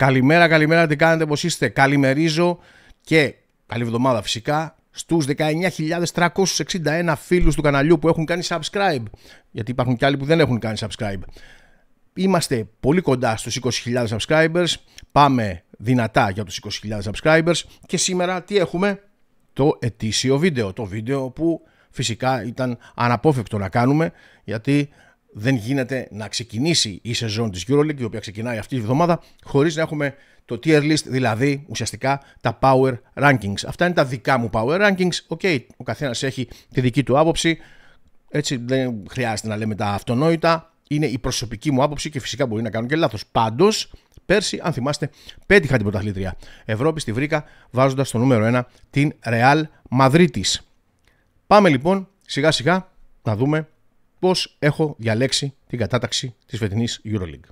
Καλημέρα, καλημέρα, τι κάνετε, πώς είστε. Καλημερίζω και καλή εβδομάδα φυσικά στους 19.361 φίλους του καναλιού που έχουν κάνει subscribe. Γιατί υπάρχουν και άλλοι που δεν έχουν κάνει subscribe. Είμαστε πολύ κοντά στους 20.000 subscribers. Πάμε δυνατά για τους 20.000 subscribers. Και σήμερα τι έχουμε. Το ετήσιο βίντεο. Το βίντεο που φυσικά ήταν αναπόφευκτο να κάνουμε. Γιατί δεν γίνεται να ξεκινήσει η σεζόν της EuroLeague, η οποία ξεκινάει αυτή τη βδομάδα, χωρίς να έχουμε το tier list, δηλαδή ουσιαστικά τα power rankings. Αυτά είναι τα δικά μου power rankings. okay, ο καθένας έχει τη δική του άποψη, έτσι δεν χρειάζεται να λέμε τα αυτονόητα. Είναι η προσωπική μου άποψη και φυσικά μπορεί να κάνω και λάθος. Πάντως, πέρσι, αν θυμάστε, πέτυχα την πρωταθλήτρια Ευρώπης στη βρήκα βάζοντας στο νούμερο 1 την Real Madrid. Πάμε λοιπόν σιγά σιγά να δούμε πώς έχω διαλέξει την κατάταξη της φετινής EuroLeague.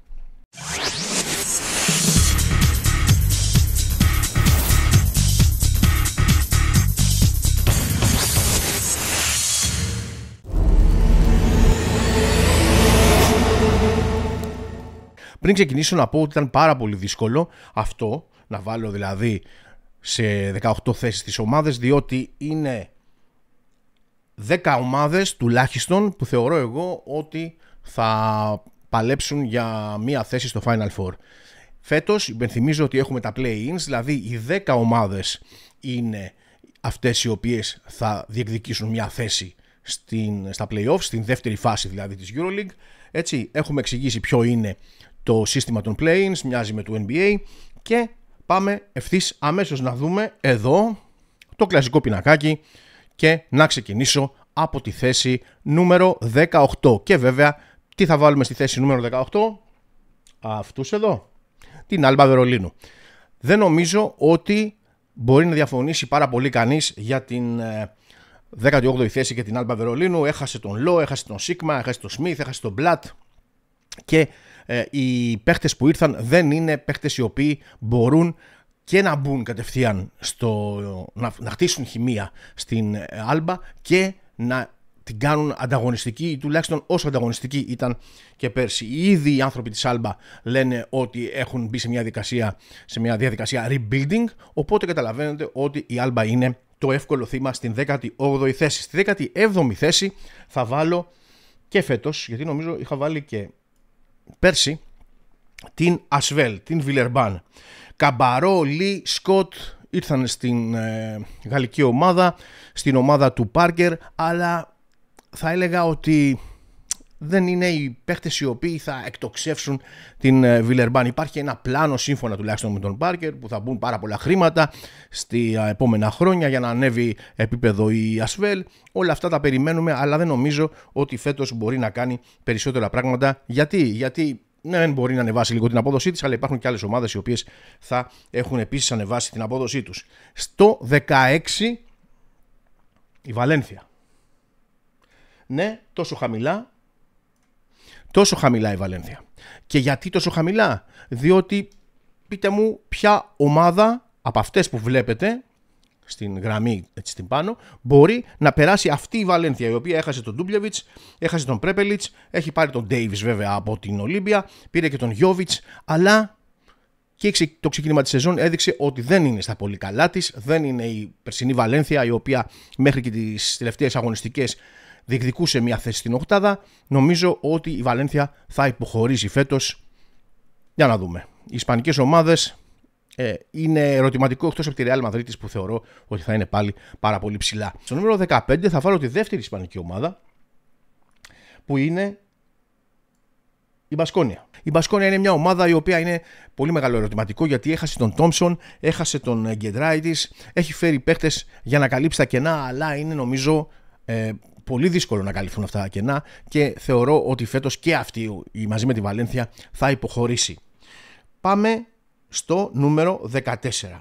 Πριν ξεκινήσω να πω ότι ήταν πάρα πολύ δύσκολο αυτό, να βάλω δηλαδή σε 18 θέσεις τις ομάδες, διότι είναι 10 ομάδες τουλάχιστον που θεωρώ εγώ ότι θα παλέψουν για μία θέση στο Final Four. Φέτος υπενθυμίζω ότι έχουμε τα play-ins, δηλαδή οι 10 ομάδες είναι αυτές οι οποίες θα διεκδικήσουν μία θέση στην, στα play-offs, στην δεύτερη φάση δηλαδή της EuroLeague. Έτσι, έχουμε εξηγήσει ποιο είναι το σύστημα των play-ins, μοιάζει με του NBA και πάμε ευθύς αμέσως να δούμε εδώ το κλασικό πινακάκι και να ξεκινήσω από τη θέση νούμερο 18. Και βέβαια, τι θα βάλουμε στη θέση νούμερο 18? Αυτούς εδώ, την Άλμπα Βερολίνου. Δεν νομίζω ότι μπορεί να διαφωνήσει πάρα πολύ κανείς για την 18η ε, θέση και την Άλμπα Βερολίνου. Έχασε τον Λό, έχασε τον Σίγμα, έχασε τον Σμιθ, έχασε τον Μπλατ και ε, οι παίχτες που ήρθαν δεν είναι παίχτες οι οποίοι μπορούν και να μπουν κατευθείαν στο, να, χτίσουν χημεία στην ε, Άλμπα και να την κάνουν ανταγωνιστική ή τουλάχιστον όσο ανταγωνιστική ήταν και πέρσι. Ήδη οι άνθρωποι της Άλμπα λένε ότι έχουν μπει σε μια διαδικασία, σε μια διαδικασία rebuilding, οπότε καταλαβαίνετε ότι η Άλμπα είναι το εύκολο θύμα στην 18η θέση. Στη 17η θέση θα βάλω και φέτος, γιατί νομίζω είχα βάλει και πέρσι, την Ασβέλ, την Βιλερμπάν. Καμπαρό, Λί, Σκοτ ήρθαν στην ε, γαλλική ομάδα, στην ομάδα του Πάρκερ, αλλά θα έλεγα ότι δεν είναι οι παίχτες οι οποίοι θα εκτοξεύσουν την ε, Βιλερμπάν. Υπάρχει ένα πλάνο σύμφωνα τουλάχιστον με τον Πάρκερ που θα μπουν πάρα πολλά χρήματα στη ε, επόμενα χρόνια για να ανέβει επίπεδο η Ασβέλ. Όλα αυτά τα περιμένουμε αλλά δεν νομίζω ότι φέτος μπορεί να κάνει περισσότερα πράγματα. Γιατί, Γιατί ναι, μπορεί να ανεβάσει λίγο την απόδοσή της, αλλά υπάρχουν και άλλες ομάδες οι οποίες θα έχουν επίσης ανεβάσει την απόδοσή τους. Στο 16 η Βαλένθια. Ναι, τόσο χαμηλά. Τόσο χαμηλά η Βαλένθια. Και γιατί τόσο χαμηλά, διότι πείτε μου ποια ομάδα από αυτές που βλέπετε στην γραμμή έτσι στην πάνω, μπορεί να περάσει αυτή η Βαλένθια η οποία έχασε τον Ντούμπλεβιτ, έχασε τον Πρέπελιτ, έχει πάρει τον Ντέιβις βέβαια από την Ολύμπια, πήρε και τον Γιώβιτ, αλλά και το ξεκίνημα της σεζόν έδειξε ότι δεν είναι στα πολύ καλά της. Δεν είναι η περσινή Βαλένθια η οποία μέχρι και τις τελευταίες αγωνιστικές διεκδικούσε μια θέση στην Οχτάδα. Νομίζω ότι η Βαλένθια θα υποχωρήσει φέτος. Για να δούμε. Οι Ισπανικές ομάδες ε, είναι ερωτηματικό εκτός από τη Real Madrid που θεωρώ ότι θα είναι πάλι πάρα πολύ ψηλά. Στο νούμερο 15 θα βάλω τη δεύτερη Ισπανική ομάδα που είναι η Μπασκόνια. Η Μπασκόνια είναι μια ομάδα η οποία είναι πολύ μεγάλο ερωτηματικό γιατί έχασε τον Τόμψον, έχασε τον Γκεντράι τη, έχει φέρει παίχτε για να καλύψει τα κενά, αλλά είναι νομίζω ε, πολύ δύσκολο να καλυφθούν αυτά τα κενά και θεωρώ ότι φέτος και αυτή μαζί με τη Βαλένθια θα υποχωρήσει. Πάμε στο νούμερο 14.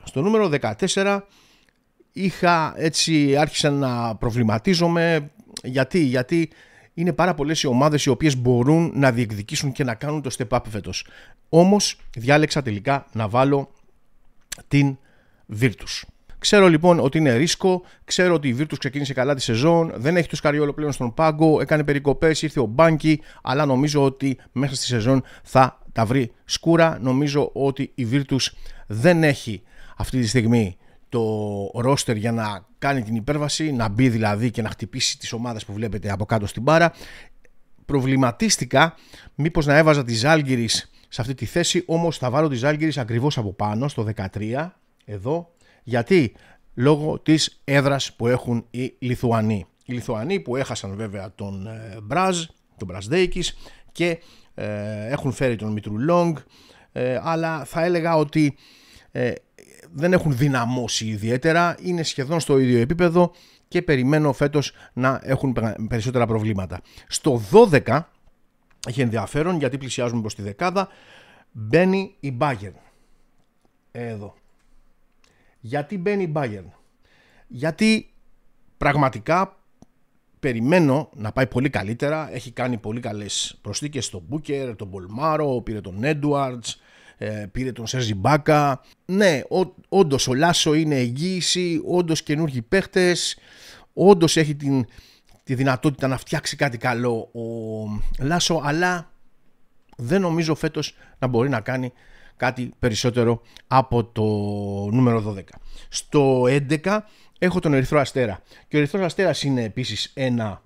Στο νούμερο 14 είχα έτσι άρχισα να προβληματίζομαι γιατί, γιατί είναι πάρα πολλές οι ομάδες οι οποίες μπορούν να διεκδικήσουν και να κάνουν το step up φέτος. Όμως διάλεξα τελικά να βάλω την Virtus. Ξέρω λοιπόν ότι είναι ρίσκο. Ξέρω ότι η Virtus ξεκίνησε καλά τη σεζόν. Δεν έχει του Καριόλο πλέον στον πάγκο. Έκανε περικοπές. Ήρθε ο Μπάνκι. Αλλά νομίζω ότι μέσα στη σεζόν θα τα βρει σκούρα. Νομίζω ότι η Virtus δεν έχει αυτή τη στιγμή το ρόστερ για να κάνει την υπέρβαση, να μπει δηλαδή και να χτυπήσει τις ομάδες που βλέπετε από κάτω στην μπάρα. Προβληματίστηκα μήπως να έβαζα τη Ζάλγκυρης σε αυτή τη θέση, όμως θα βάλω τη Ζάλγκυρης ακριβώς από πάνω, στο 13, εδώ, γιατί λόγω της έδρας που έχουν οι Λιθουανοί. Οι Λιθουανοί που έχασαν βέβαια τον ε, Μπράζ, τον Μπραζδέικης και ε, έχουν φέρει τον Μητρου Λόγκ, ε, αλλά θα έλεγα ότι δεν έχουν δυναμώσει ιδιαίτερα, είναι σχεδόν στο ίδιο επίπεδο και περιμένω φέτος να έχουν περισσότερα προβλήματα. Στο 12 έχει ενδιαφέρον γιατί πλησιάζουμε προς τη δεκάδα, μπαίνει η μπάγερ. Εδώ. Γιατί μπαίνει η Bayern. Γιατί πραγματικά περιμένω να πάει πολύ καλύτερα. Έχει κάνει πολύ καλές προσθήκες στον Μπούκερ, τον Πολμάρο, πήρε τον Έντουαρτς, ε, πήρε τον Σέρζι Μπάκα. Ναι, ό, όντως όντω ο είναι εγγύηση, όντως όντω καινούργοι παίχτες, όντως έχει την, τη δυνατότητα να φτιάξει κάτι καλό ο Λάσο, αλλά δεν νομίζω φέτος να μπορεί να κάνει κάτι περισσότερο από το νούμερο 12. Στο 11 έχω τον Ερυθρό Αστέρα και ο Ερυθρός Αστέρας είναι επίσης ένα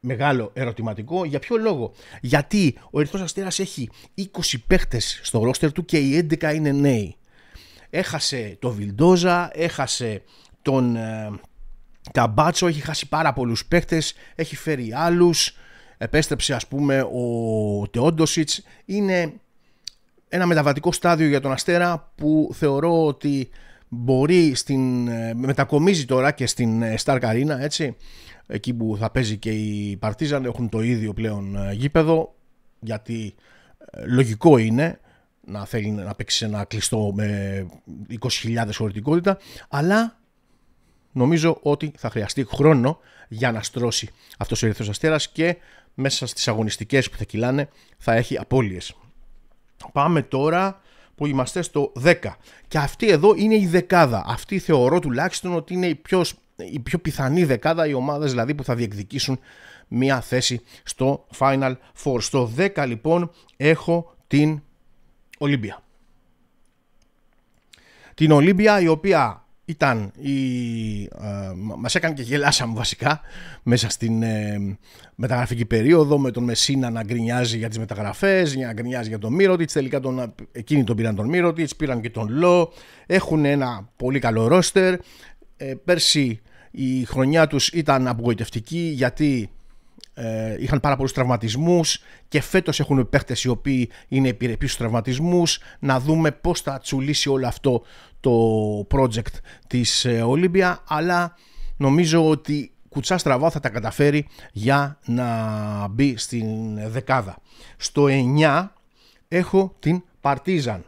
μεγάλο ερωτηματικό. Για ποιο λόγο. Γιατί ο Ερυθρός Αστέρας έχει 20 παίχτες στο ρόστερ του και οι 11 είναι νέοι. Έχασε το Βιλντόζα, έχασε τον ε, Καμπάτσο, έχει χάσει πάρα πολλούς παίχτες, έχει φέρει άλλους, επέστρεψε ας πούμε ο Τεόντοσιτς. Είναι ένα μεταβατικό στάδιο για τον Αστέρα που θεωρώ ότι μπορεί στην, ε, μετακομίζει τώρα και στην ε, Star Carina, έτσι εκεί που θα παίζει και η Παρτίζαν έχουν το ίδιο πλέον ε, γήπεδο γιατί λογικό είναι να θέλει να παίξει ένα κλειστό με 20.000 χωρητικότητα αλλά νομίζω ότι θα χρειαστεί χρόνο για να στρώσει αυτός ο Ερυθρός Αστέρας και μέσα στις αγωνιστικές που θα κυλάνε θα έχει απώλειες Πάμε τώρα που είμαστε στο 10. Και αυτή εδώ είναι η δεκάδα. Αυτή θεωρώ τουλάχιστον ότι είναι η πιο, πιο πιθανή δεκάδα οι ομάδες δηλαδή που θα διεκδικήσουν μια θέση στο Final Four. Στο 10 λοιπόν έχω την Ολύμπια. Την Ολύμπια η οποία ήταν ε, μας έκανε και γελάσαμε βασικά μέσα στην ε, μεταγραφική περίοδο με τον Μεσίνα να γκρινιάζει για τις μεταγραφές, να γκρινιάζει για τον Μύρωτιτς, τελικά τον, εκείνοι τον πήραν τον Μύρωτιτς, πήραν και τον Λό, έχουν ένα πολύ καλό ρόστερ. Ε, πέρσι η χρονιά τους ήταν απογοητευτική γιατί ε, είχαν πάρα πολλούς τραυματισμούς και φέτος έχουν παίχτες οι οποίοι είναι επιρρεπείς στους τραυματισμούς να δούμε πώς θα τσουλήσει όλο αυτό το project της Ολύμπια ε, αλλά νομίζω ότι κουτσά στραβά θα τα καταφέρει για να μπει στην δεκάδα. Στο 9 έχω την Παρτίζαν.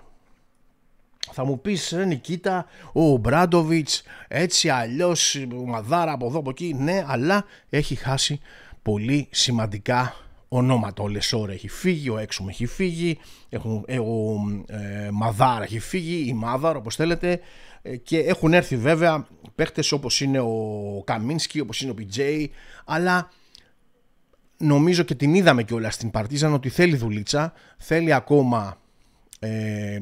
Θα μου πεις ρε Νικήτα, ο Μπράντοβιτς έτσι αλλιώς μαδάρα από εδώ από εκεί. Ναι, αλλά έχει χάσει πολύ σημαντικά ονόματα. Ο Λεσόρ έχει φύγει, ο Έξουμ έχει φύγει, έχουν, ε, ο ε, Μαδάρ έχει φύγει, η Μάδαρ όπως θέλετε ε, και έχουν έρθει βέβαια παίχτες όπως είναι ο Καμίνσκι, όπως είναι ο Πιτζέι, αλλά νομίζω και την είδαμε όλα στην Παρτίζαν ότι θέλει δουλίτσα, θέλει ακόμα ε,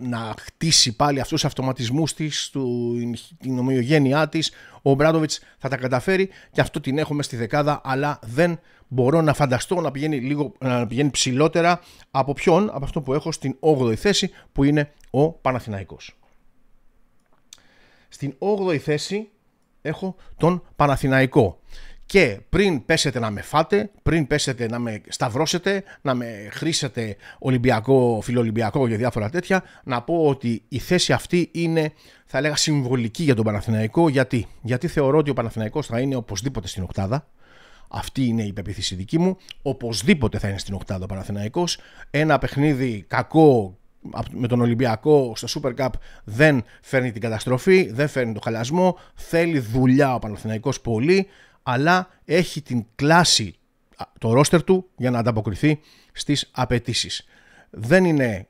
να χτίσει πάλι αυτούς τους αυτοματισμούς της, του, την ομοιογένειά της. Ο Μπράντοβιτς θα τα καταφέρει και αυτό την έχουμε στη δεκάδα, αλλά δεν μπορώ να φανταστώ να πηγαίνει, λίγο, να πηγαίνει ψηλότερα από ποιον, από αυτό που έχω στην 8η θέση, που είναι ο Παναθηναϊκός. Στην 8η θέση έχω τον Παναθηναϊκό. Και πριν πέσετε να με φάτε, πριν πέσετε να με σταυρώσετε, να με χρήσετε Ολυμπιακό, φιλοολυμπιακό και διάφορα τέτοια, να πω ότι η θέση αυτή είναι, θα λέγα, συμβολική για τον Παναθηναϊκό. Γιατί, Γιατί θεωρώ ότι ο Παναθηναϊκός θα είναι οπωσδήποτε στην οκτάδα. Αυτή είναι η πεποίθηση δική μου. Οπωσδήποτε θα είναι στην οκτάδα ο Παναθηναϊκός. Ένα παιχνίδι κακό με τον Ολυμπιακό στο Super Cup δεν φέρνει την καταστροφή, δεν φέρνει το χαλασμό. Θέλει δουλειά ο Παναθηναϊκός πολύ αλλά έχει την κλάση το ρόστερ του για να ανταποκριθεί στις απαιτήσεις. Δεν είναι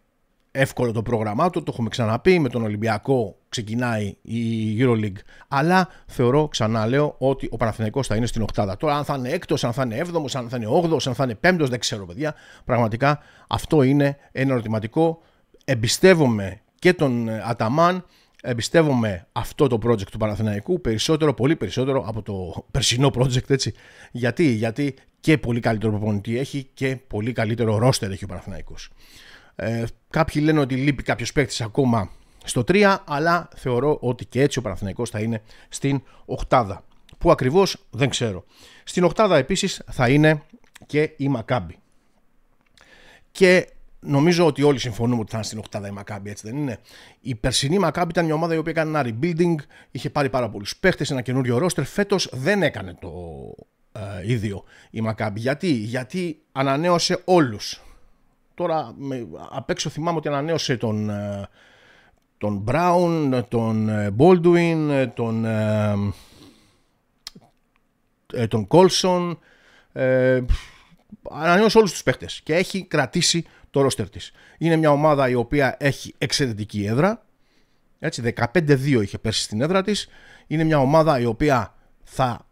εύκολο το πρόγραμμά του, το έχουμε ξαναπεί, με τον Ολυμπιακό ξεκινάει η EuroLeague, αλλά θεωρώ, ξανά λέω, ότι ο Παναθηναϊκός θα είναι στην οκτάδα. Τώρα αν θα είναι έκτος, αν θα είναι έβδομος, αν θα είναι όγδος, αν θα είναι πέμπτος, δεν ξέρω παιδιά. Πραγματικά αυτό είναι ένα ερωτηματικό. Εμπιστεύομαι και τον ε, Αταμάν εμπιστεύομαι αυτό το project του Παναθηναϊκού περισσότερο, πολύ περισσότερο από το περσινό project έτσι. Γιατί, γιατί και πολύ καλύτερο προπονητή έχει και πολύ καλύτερο ρόστερ έχει ο Παναθηναϊκός. Ε, κάποιοι λένε ότι λείπει κάποιος παίκτης ακόμα στο 3, αλλά θεωρώ ότι και έτσι ο Παναθηναϊκός θα είναι στην οκτάδα. Που ακριβώς δεν ξέρω. Στην οκτάδα επίσης θα είναι και η Μακάμπη. Και νομίζω ότι όλοι συμφωνούμε ότι θα είναι στην Οχτάδα η Μακάμπη, έτσι δεν είναι. Η περσινή Μακάμπη ήταν μια ομάδα η οποία έκανε ένα rebuilding, είχε πάρει πάρα πολλούς παίχτες, ένα καινούριο ρόστερ. Φέτος δεν έκανε το ε, ίδιο η Μακάμπη. Γιατί? Γιατί ανανέωσε όλους. Τώρα με, απ' έξω θυμάμαι ότι ανανέωσε τον, ε, τον Brown, τον ε, Baldwin, ε, τον, τον ανανεώσει όλους τους παίχτε και έχει κρατήσει το ρόστερ της. Είναι μια ομάδα η οποία έχει εξαιρετική έδρα. Έτσι, 15-2 είχε πέσει στην έδρα της. Είναι μια ομάδα η οποία θα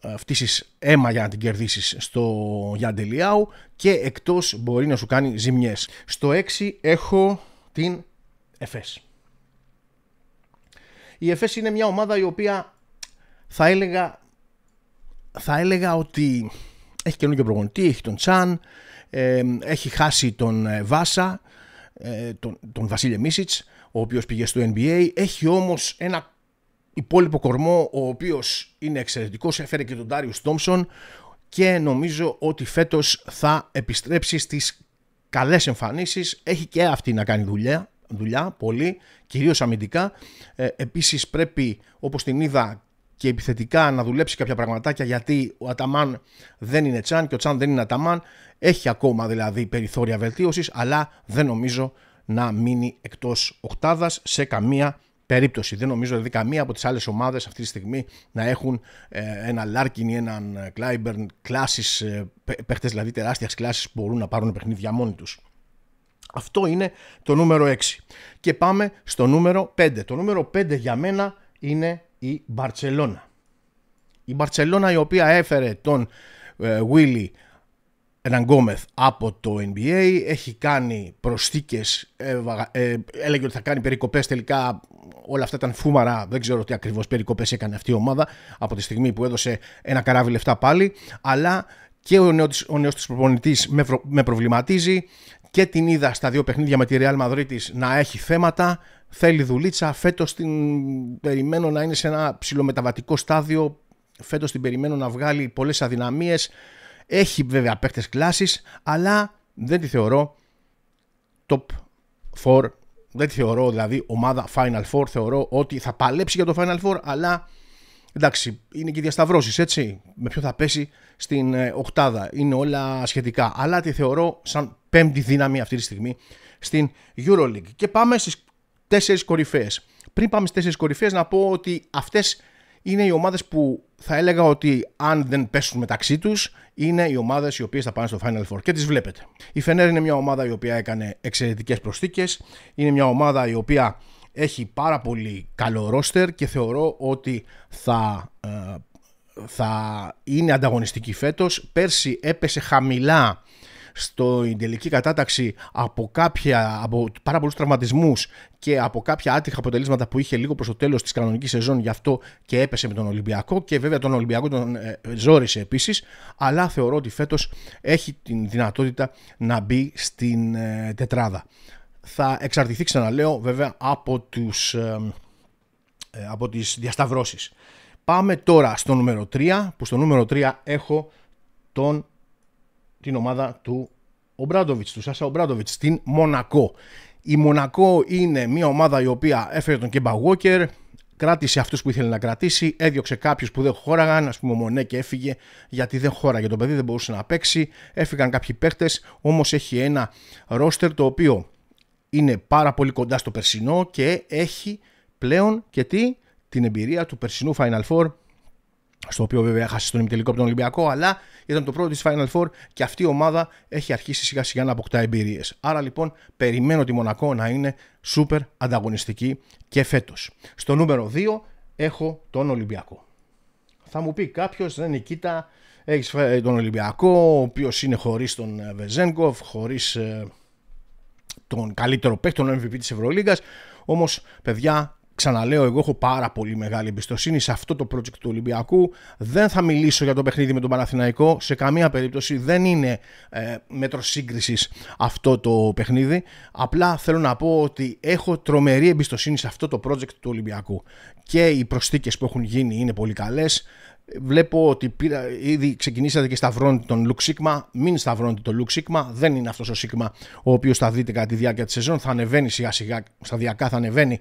ε, φτύσεις αίμα για να την κερδίσεις στο Γιαντελιάου και εκτός μπορεί να σου κάνει ζημιές. Στο 6 έχω την ΕΦΕΣ. Η ΕΦΕΣ είναι μια ομάδα η οποία θα έλεγα, θα έλεγα ότι έχει καινούργιο προπονητή, έχει τον Τσάν, ε, έχει χάσει τον ε, Βάσα, ε, τον, τον Βασίλε Μίσιτς, ο οποίος πήγε στο NBA. Έχει όμως ένα υπόλοιπο κορμό, ο οποίος είναι εξαιρετικός, έφερε και τον Τάριου Τόμσον και νομίζω ότι φέτος θα επιστρέψει στις καλές εμφανίσεις. Έχει και αυτή να κάνει δουλειά, δουλειά πολύ, κυρίως αμυντικά. Ε, επίσης πρέπει, όπως την είδα και επιθετικά να δουλέψει κάποια πραγματάκια γιατί ο Αταμάν δεν είναι Τσάν και ο Τσάν δεν είναι Αταμάν. Έχει ακόμα δηλαδή περιθώρια βελτίωσης, αλλά δεν νομίζω να μείνει εκτός οκτάδας σε καμία περίπτωση. Δεν νομίζω δηλαδή καμία από τις άλλες ομάδες αυτή τη στιγμή να έχουν ε, ένα Λάρκιν ή έναν Κλάιμπερν κλάσει, παίχτες δηλαδή τεράστιας κλάσης που μπορούν να πάρουν παιχνίδια μόνοι τους. Αυτό είναι το νούμερο 6. Και πάμε στο νούμερο 5. Το νούμερο 5 για μένα είναι η Μπαρτσελώνα. Η Μπαρτσελώνα η οποία έφερε τον Βίλι ε, έναν από το NBA έχει κάνει προσθήκες ε, ε, έλεγε ότι θα κάνει περικοπές τελικά όλα αυτά ήταν φούμαρα δεν ξέρω τι ακριβώς περικοπές έκανε αυτή η ομάδα από τη στιγμή που έδωσε ένα καράβι λεφτά πάλι αλλά και ο νέος, της προπονητή της προπονητής με, προβληματίζει και την είδα στα δύο παιχνίδια με τη Real Madrid να έχει θέματα. Θέλει δουλίτσα. Φέτος την περιμένω να είναι σε ένα ψηλομεταβατικό στάδιο. Φέτος την περιμένω να βγάλει πολλές αδυναμίες. Έχει βέβαια παίχτες κλάσεις, αλλά δεν τη θεωρώ top 4. Δεν τη θεωρώ δηλαδή ομάδα Final Four. Θεωρώ ότι θα παλέψει για το Final Four, αλλά εντάξει, είναι και διασταυρώσεις, έτσι. Με ποιο θα πέσει στην ε, οκτάδα. Είναι όλα σχετικά. Αλλά τη θεωρώ σαν πέμπτη δύναμη αυτή τη στιγμή στην Euroleague. Και πάμε στις τέσσερις κορυφαίες. Πριν πάμε στις τέσσερις κορυφαίες, να πω ότι αυτές είναι οι ομάδες που θα έλεγα ότι αν δεν πέσουν μεταξύ τους, είναι οι ομάδες οι οποίες θα πάνε στο Final Four. Και τις βλέπετε. Η Φενέρ είναι μια ομάδα η οποία έκανε εξαιρετικές προσθήκες. Είναι μια ομάδα η οποία έχει πάρα πολύ καλό ρόστερ και θεωρώ ότι θα, ε, θα είναι ανταγωνιστική φέτος. Πέρσι έπεσε χαμηλά στο τελική κατάταξη από, κάποια, από πάρα πολλούς τραυματισμούς και από κάποια άτυχα αποτελέσματα που είχε λίγο προς το τέλος της κανονικής σεζόν γι' αυτό και έπεσε με τον Ολυμπιακό και βέβαια τον Ολυμπιακό τον ε, ζόρισε επίσης αλλά θεωρώ ότι φέτος έχει την δυνατότητα να μπει στην ε, τετράδα θα εξαρτηθεί ξαναλέω βέβαια από, τους, ε, από τις διασταυρώσεις. Πάμε τώρα στο νούμερο 3, που στο νούμερο 3 έχω τον, την ομάδα του Ομπράντοβιτς, του Σάσα Ομπράντοβιτς, στην Μονακό. Η Μονακό είναι μια ομάδα η οποία έφερε τον Κέμπα Walker, κράτησε αυτούς που ήθελε να κρατήσει, έδιωξε κάποιους που δεν χώραγαν, ας πούμε ο Μονέ και έφυγε γιατί δεν χώραγε το παιδί, δεν μπορούσε να παίξει, έφυγαν κάποιοι παίχτες, όμως έχει ένα ρόστερ το οποίο είναι πάρα πολύ κοντά στο περσινό και έχει πλέον και τι, την εμπειρία του περσινού Final Four στο οποίο βέβαια χάσει τον ημιτελικό από τον Ολυμπιακό, αλλά ήταν το πρώτο της Final Four και αυτή η ομάδα έχει αρχίσει σιγά σιγά να αποκτά εμπειρίες. Άρα λοιπόν περιμένω τη Μονακό να είναι σούπερ ανταγωνιστική και φέτος. Στο νούμερο 2 έχω τον Ολυμπιακό. Θα μου πει κάποιος, δεν νικήτα, έχει τον Ολυμπιακό, ο οποίος είναι χωρίς τον ε, Βεζέγκοφ, χωρίς ε, τον καλύτερο παίκτη, τον MVP της Ευρωλίγκας. Όμως, παιδιά, Ξαναλέω, εγώ έχω πάρα πολύ μεγάλη εμπιστοσύνη σε αυτό το project του Ολυμπιακού. Δεν θα μιλήσω για το παιχνίδι με τον Παναθηναϊκό. Σε καμία περίπτωση δεν είναι ε, μέτρο σύγκρισης αυτό το παιχνίδι. Απλά θέλω να πω ότι έχω τρομερή εμπιστοσύνη σε αυτό το project του Ολυμπιακού. Και οι προσθήκες που έχουν γίνει είναι πολύ καλές. Βλέπω ότι ήδη ξεκινήσατε και σταυρώνετε τον Λουκ Σίγμα. Μην σταυρώνετε τον Λουκ Σίγμα. Δεν είναι αυτός ο Σίγμα ο οποίος θα δείτε κατά τη διάρκεια της σεζόν. Θα ανεβαίνει σιγά σιγά, σταδιακά θα ανεβαίνει.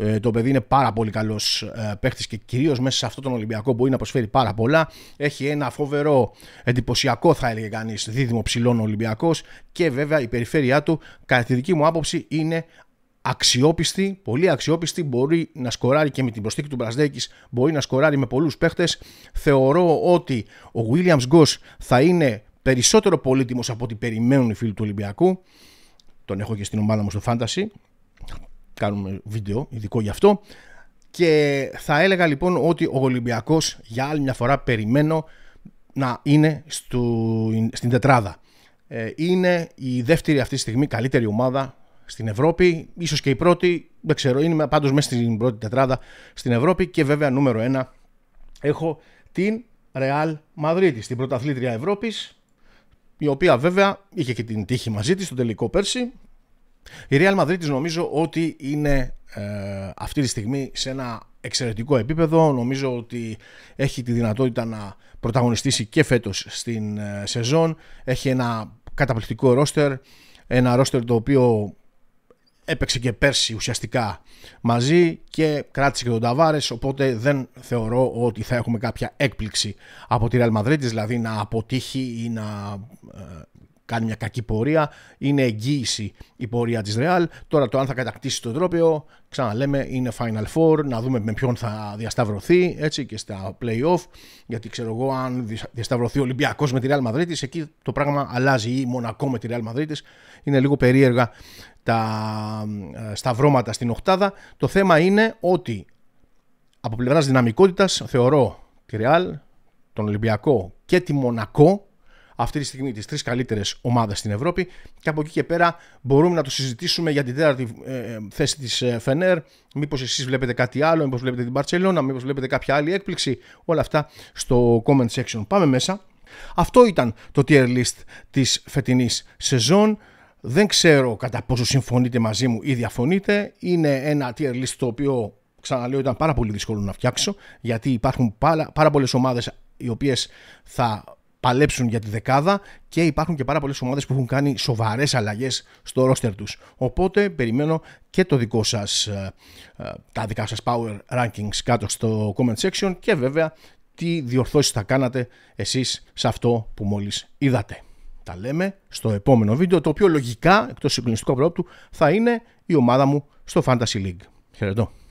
Ε, το παιδί είναι πάρα πολύ καλός ε, παίχτης και κυρίως μέσα σε αυτόν τον Ολυμπιακό μπορεί να προσφέρει πάρα πολλά. Έχει ένα φοβερό, εντυπωσιακό θα έλεγε κανείς δίδυμο ψηλών Ολυμπιακός και βέβαια η περιφέρειά του, κατά τη δική μου άποψη, είναι αξιόπιστη, πολύ αξιόπιστη. Μπορεί να σκοράρει και με την προσθήκη του Μπρασδέκη, μπορεί να σκοράρει με πολλούς παίχτες. Θεωρώ ότι ο Williams Γκος θα είναι περισσότερο πολύτιμος από ό,τι περιμένουν οι φίλοι του Ολυμπιακού. Τον έχω και στην ομάδα μου στο Fantasy. Κάνουμε βίντεο ειδικό γι' αυτό. Και θα έλεγα λοιπόν ότι ο Ολυμπιακός για άλλη μια φορά περιμένω να είναι στο, στην τετράδα. Ε, είναι η δεύτερη αυτή τη στιγμή καλύτερη ομάδα στην Ευρώπη, ίσως και η πρώτη, δεν ξέρω, είναι πάντως μέσα στην πρώτη τετράδα στην Ευρώπη και βέβαια νούμερο ένα έχω την Real Madrid, την πρωταθλήτρια Ευρώπης, η οποία βέβαια είχε και την τύχη μαζί της στο τελικό πέρσι. Η Real Madrid νομίζω ότι είναι ε, αυτή τη στιγμή σε ένα εξαιρετικό επίπεδο. Νομίζω ότι έχει τη δυνατότητα να πρωταγωνιστήσει και φέτος στην ε, σεζόν. Έχει ένα καταπληκτικό ρόστερ, ένα ρόστερ το οποίο έπαιξε και πέρσι ουσιαστικά μαζί και κράτησε και τον Ταβάρες. Οπότε δεν θεωρώ ότι θα έχουμε κάποια έκπληξη από τη Ρεαλ δηλαδή να αποτύχει ή να ε, κάνει μια κακή πορεία. Είναι εγγύηση η πορεία της Real. Τώρα το αν θα κατακτήσει το τρόπαιο, ξαναλέμε, είναι Final Four. Να δούμε με ποιον θα διασταυρωθεί έτσι και στα playoff. Γιατί ξέρω εγώ, αν διασταυρωθεί ο Ολυμπιακός με τη Real Madrid, εκεί το πράγμα αλλάζει. Ή Μονακό με τη Real Madrid. Είναι λίγο περίεργα τα ε, σταυρώματα στην Οχτάδα. Το θέμα είναι ότι από πλευράς δυναμικότητας θεωρώ τη Ρεάλ τον Ολυμπιακό και τη Μονακό αυτή τη στιγμή τις τρεις καλύτερες ομάδες στην Ευρώπη και από εκεί και πέρα μπορούμε να το συζητήσουμε για την τέταρτη ε, ε, θέση της ε, Φενέρ μήπως εσείς βλέπετε κάτι άλλο, μήπως βλέπετε την Μπαρτσελώνα, μήπως βλέπετε κάποια άλλη έκπληξη όλα αυτά στο comment section πάμε μέσα αυτό ήταν το tier list της φετινής σεζόν δεν ξέρω κατά πόσο συμφωνείτε μαζί μου ή διαφωνείτε. Είναι ένα tier list το οποίο ξαναλέω ήταν πάρα πολύ δύσκολο να φτιάξω γιατί υπάρχουν πάρα, πάρα πολλές ομάδες οι οποίες θα παλέψουν για τη δεκάδα και υπάρχουν και πάρα πολλές ομάδες που έχουν κάνει σοβαρές αλλαγές στο roster τους. Οπότε περιμένω και το δικό σας, ε, ε, τα δικά σας power rankings κάτω στο comment section και βέβαια τι διορθώσεις θα κάνατε εσείς σε αυτό που μόλις είδατε. Τα λέμε στο επόμενο βίντεο, το οποίο λογικά, εκτός συγκλονιστικού πρώτου, θα είναι η ομάδα μου στο Fantasy League. Χαιρετώ.